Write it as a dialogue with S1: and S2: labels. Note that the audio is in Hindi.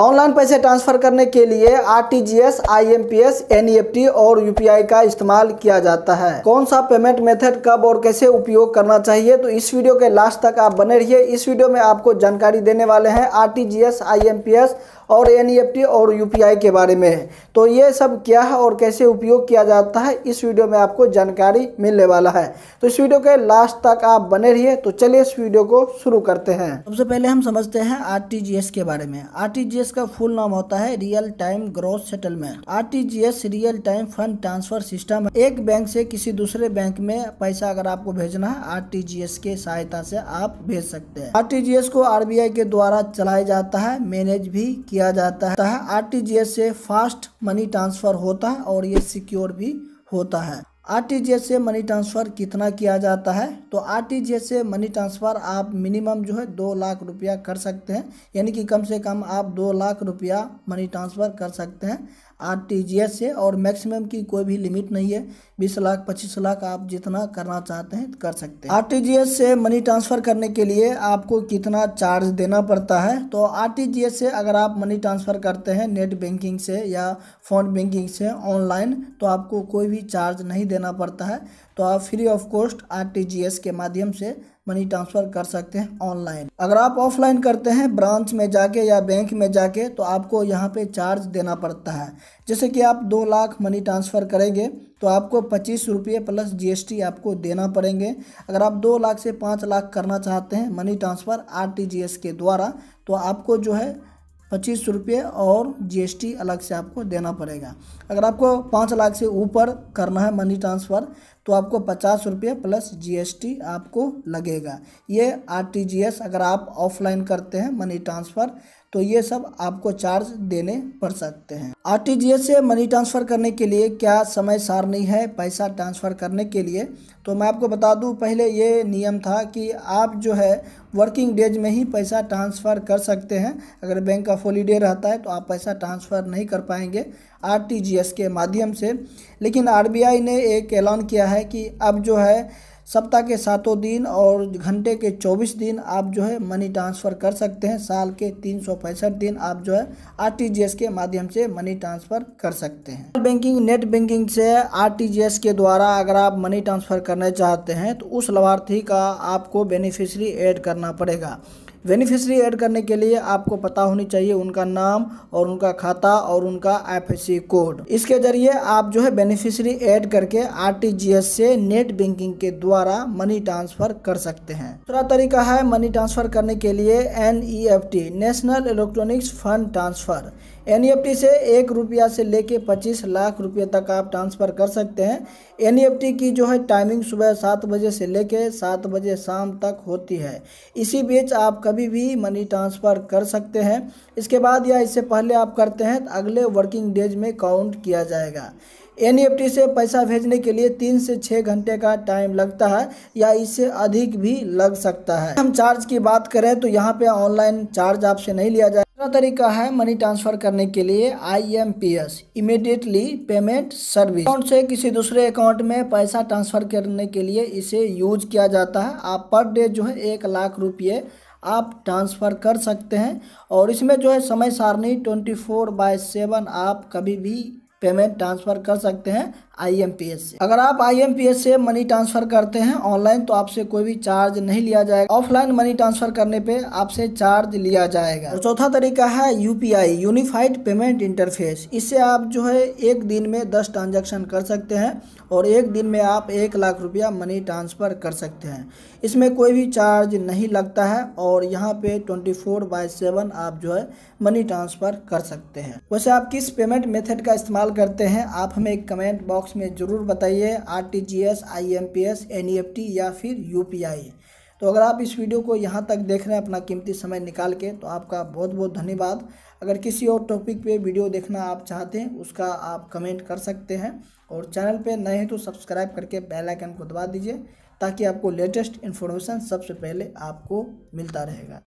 S1: ऑनलाइन पैसे ट्रांसफ़र करने के लिए R T G S I M P S N E F T और यू पी आई का इस्तेमाल किया जाता है कौन सा पेमेंट मेथड कब और कैसे उपयोग करना चाहिए तो इस वीडियो के लास्ट तक आप बने रहिए इस वीडियो में आपको जानकारी देने वाले हैं R T G S I M P S और एन ई एफ टी और यू पी आई के बारे में तो ये सब क्या है और कैसे उपयोग किया जाता है इस वीडियो में आपको जानकारी मिलने वाला है तो इस वीडियो के लास्ट तक आप बने रहिए तो चलिए इस वीडियो को शुरू करते हैं सबसे पहले हम समझते हैं आर टी जी एस के बारे में आर टी जी आरटीजीएस का फुल नाम होता है real time growth settlement RTGS real time fund transfer system एक बैंक से किसी दूसरे बैंक में पैसा अगर आपको भेजना है आरटीजीएस के सहायता से आप भेज सकते हैं आरटीजीएस को आरबीआई के द्वारा चलाया जाता है मैनेज भी किया जाता है आरटीजीएस से फास्ट मनी ट्रांसफर होता है और ये सिक्योर भी होता है आरटीजीएस से मनी ट्रांसफ़र कितना किया जाता है तो आरटीजीएस से मनी ट्रांसफ़र आप मिनिमम जो है दो लाख रुपया कर सकते हैं यानी कि कम से कम आप दो लाख रुपया मनी ट्रांसफ़र कर सकते हैं आरटीजीएस से और मैक्सिमम की कोई भी लिमिट नहीं है बीस लाख पच्चीस लाख आप जितना करना चाहते हैं कर सकते हैं आरटीजीएस से मनी ट्रांसफ़र करने के लिए आपको कितना चार्ज देना पड़ता है तो आरटीजीएस से अगर आप मनी ट्रांसफ़र करते हैं नेट बैंकिंग से या फ़ोन बैंकिंग से ऑनलाइन तो आपको कोई भी चार्ज नहीं देना पड़ता है तो आप फ्री ऑफ कॉस्ट आरटीजीएस के माध्यम से मनी ट्रांसफ़र कर सकते हैं ऑनलाइन अगर आप ऑफलाइन करते हैं ब्रांच में जाके या बैंक में जाके तो आपको यहाँ पे चार्ज देना पड़ता है जैसे कि आप दो लाख मनी ट्रांसफ़र करेंगे तो आपको पच्चीस रुपये प्लस जीएसटी आपको देना पड़ेंगे अगर आप दो लाख से पाँच लाख करना चाहते हैं मनी ट्रांसफ़र आर के द्वारा तो आपको जो है पच्चीस सौ रुपये और जीएसटी अलग से आपको देना पड़ेगा अगर आपको पाँच लाख से ऊपर करना है मनी ट्रांसफ़र तो आपको पचास रुपये प्लस जीएसटी आपको लगेगा ये आरटीजीएस अगर आप ऑफलाइन करते हैं मनी ट्रांसफ़र तो ये सब आपको चार्ज देने पड़ सकते हैं आरटीजीएस से मनी ट्रांसफ़र करने के लिए क्या समय सारणी है पैसा ट्रांसफ़र करने के लिए तो मैं आपको बता दूं पहले ये नियम था कि आप जो है वर्किंग डेज में ही पैसा ट्रांसफ़र कर सकते हैं अगर बैंक का हॉलीडे रहता है तो आप पैसा ट्रांसफ़र नहीं कर पाएंगे आर के माध्यम से लेकिन आर ने एक ऐलान किया है कि अब जो है सप्ताह के सातों दिन और घंटे के चौबीस दिन आप जो है मनी ट्रांसफ़र कर सकते हैं साल के तीन सौ पैंसठ दिन आप जो है आरटीजीएस के माध्यम से मनी ट्रांसफ़र कर सकते हैं बैंकिंग नेट बैंकिंग से आरटीजीएस के द्वारा अगर आप मनी ट्रांसफ़र करना चाहते हैं तो उस लाभार्थी का आपको बेनिफिशरी ऐड करना पड़ेगा बेनिफिशरी ऐड करने के लिए आपको पता होनी चाहिए उनका नाम और उनका खाता और उनका एफ कोड इसके जरिए आप जो है बेनिफिशरी ऐड करके आर से नेट बैंकिंग के द्वारा मनी ट्रांसफर कर सकते हैं दूसरा तरीका है मनी ट्रांसफर करने के लिए N national electronics fund transfer N e से एक रुपया से लेके पच्चीस लाख रुपये तक आप ट्रांसफ़र कर सकते हैं एन e की जो है टाइमिंग सुबह सात बजे से लेके सात बजे शाम तक होती है इसी बीच आप कभी भी मनी ट्रांसफ़र कर सकते हैं इसके बाद या इससे पहले आप करते हैं तो अगले वर्किंग डेज में काउंट किया जाएगा एन e से पैसा भेजने के लिए तीन से छः घंटे का टाइम लगता है या इससे अधिक भी लग सकता है हम चार्ज की बात करें तो यहाँ पर ऑनलाइन चार्ज आपसे नहीं लिया जाए दूसरा तरीका है मनी ट्रांसफर करने के लिए I M P S immediately payment service account से किसी दूसरे अकाउंट में पैसा ट्रांसफर करने के लिए इसे यूज किया जाता है आप पर डे जो है एक लाख रुपये आप ट्रांसफ़र कर सकते हैं और इसमें जो है समय सारणी ट्वेंटी फोर बाय सेवन आप कभी भी पेमेंट ट्रांसफ़र कर सकते हैं आईएमपीएस से अगर आप आईएमपीएस से मनी ट्रांसफ़र करते हैं ऑनलाइन तो आपसे कोई भी चार्ज नहीं लिया जाएगा ऑफलाइन मनी ट्रांसफ़र करने पे आपसे चार्ज लिया जाएगा तो चौथा तरीका है यूपीआई यूनिफाइड पेमेंट इंटरफेस इससे आप जो है एक दिन में दस ट्रांजेक्शन कर सकते हैं और एक दिन में आप एक लाख रुपया मनी ट्रांसफ़र कर सकते हैं इसमें कोई भी चार्ज नहीं लगता है और यहाँ पे ट्वेंटी फोर सेवन आप जो है मनी ट्रांसफ़र कर सकते हैं वैसे आप किस पेमेंट मेथड का इस्तेमाल करते हैं आप हमें कमेंट बॉक्स में ज़रूर बताइए R T G S I M P S N E F T या फिर यू पी आई तो अगर आप इस वीडियो को यहाँ तक देख रहे हैं अपना कीमती समय निकाल के तो आपका बहुत बहुत धन्यवाद अगर किसी और टॉपिक पे वीडियो देखना आप चाहते हैं उसका आप कमेंट कर सकते हैं और चैनल पे नए हैं तो सब्सक्राइब करके बेल आइकन को दबा दीजिए ताकि आपको लेटेस्ट इन्फॉर्मेशन सबसे पहले आपको मिलता रहेगा